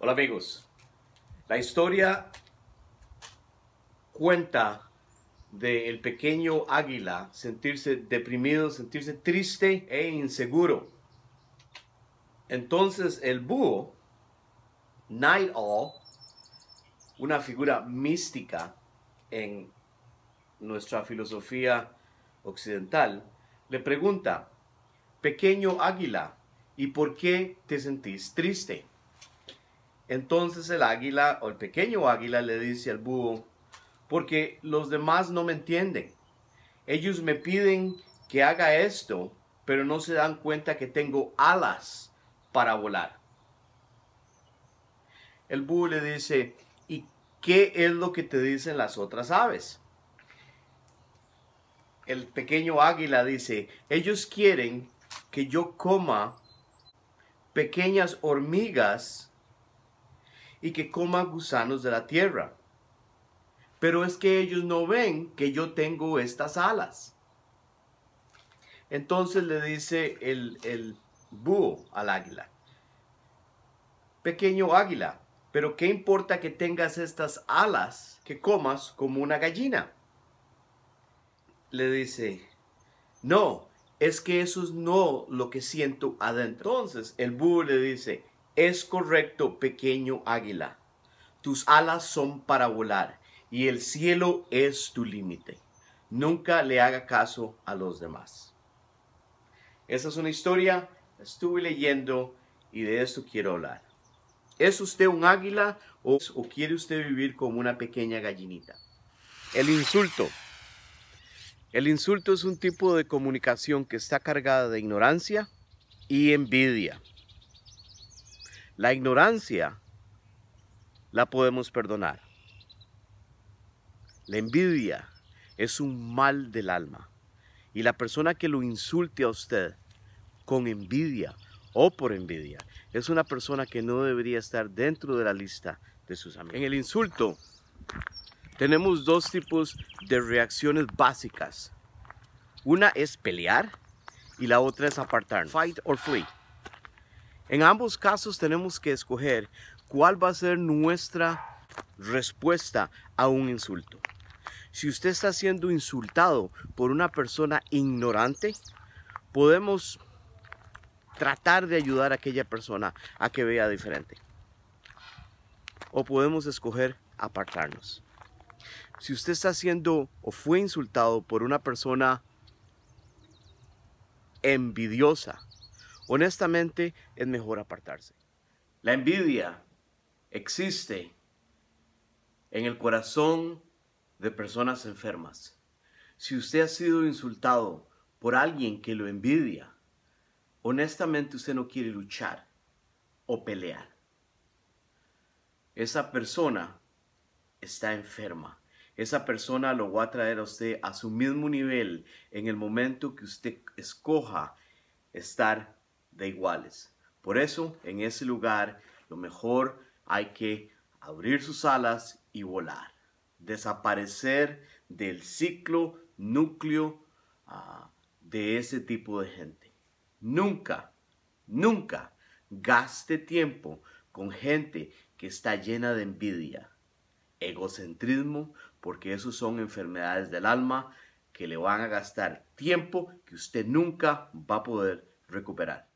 Hola amigos, la historia cuenta del el pequeño águila sentirse deprimido, sentirse triste e inseguro. Entonces el búho, Night Owl, una figura mística en nuestra filosofía occidental, le pregunta, pequeño águila, ¿y por qué te sentís triste? Entonces el águila o el pequeño águila le dice al búho, porque los demás no me entienden. Ellos me piden que haga esto, pero no se dan cuenta que tengo alas para volar. El búho le dice, ¿y qué es lo que te dicen las otras aves? El pequeño águila dice, ellos quieren que yo coma pequeñas hormigas y que coman gusanos de la tierra. Pero es que ellos no ven que yo tengo estas alas. Entonces le dice el, el búho al águila, pequeño águila, pero ¿qué importa que tengas estas alas que comas como una gallina? Le dice, no, es que eso es no lo que siento adentro. Entonces el búho le dice, es correcto, pequeño águila. Tus alas son para volar y el cielo es tu límite. Nunca le haga caso a los demás. Esa es una historia, estuve leyendo y de esto quiero hablar. ¿Es usted un águila o, o quiere usted vivir como una pequeña gallinita? El insulto. El insulto es un tipo de comunicación que está cargada de ignorancia y envidia. La ignorancia la podemos perdonar. La envidia es un mal del alma. Y la persona que lo insulte a usted con envidia o por envidia es una persona que no debería estar dentro de la lista de sus amigos. En el insulto tenemos dos tipos de reacciones básicas. Una es pelear y la otra es apartarnos. Fight or flee. En ambos casos tenemos que escoger cuál va a ser nuestra respuesta a un insulto. Si usted está siendo insultado por una persona ignorante, podemos tratar de ayudar a aquella persona a que vea diferente. O podemos escoger apartarnos. Si usted está siendo o fue insultado por una persona envidiosa, honestamente es mejor apartarse. La envidia existe en el corazón de personas enfermas. Si usted ha sido insultado por alguien que lo envidia, honestamente usted no quiere luchar o pelear. Esa persona está enferma. Esa persona lo va a traer a usted a su mismo nivel en el momento que usted escoja estar iguales. Por eso, en ese lugar, lo mejor hay que abrir sus alas y volar. Desaparecer del ciclo, núcleo ah, de ese tipo de gente. Nunca, nunca gaste tiempo con gente que está llena de envidia, egocentrismo, porque esos son enfermedades del alma que le van a gastar tiempo que usted nunca va a poder recuperar.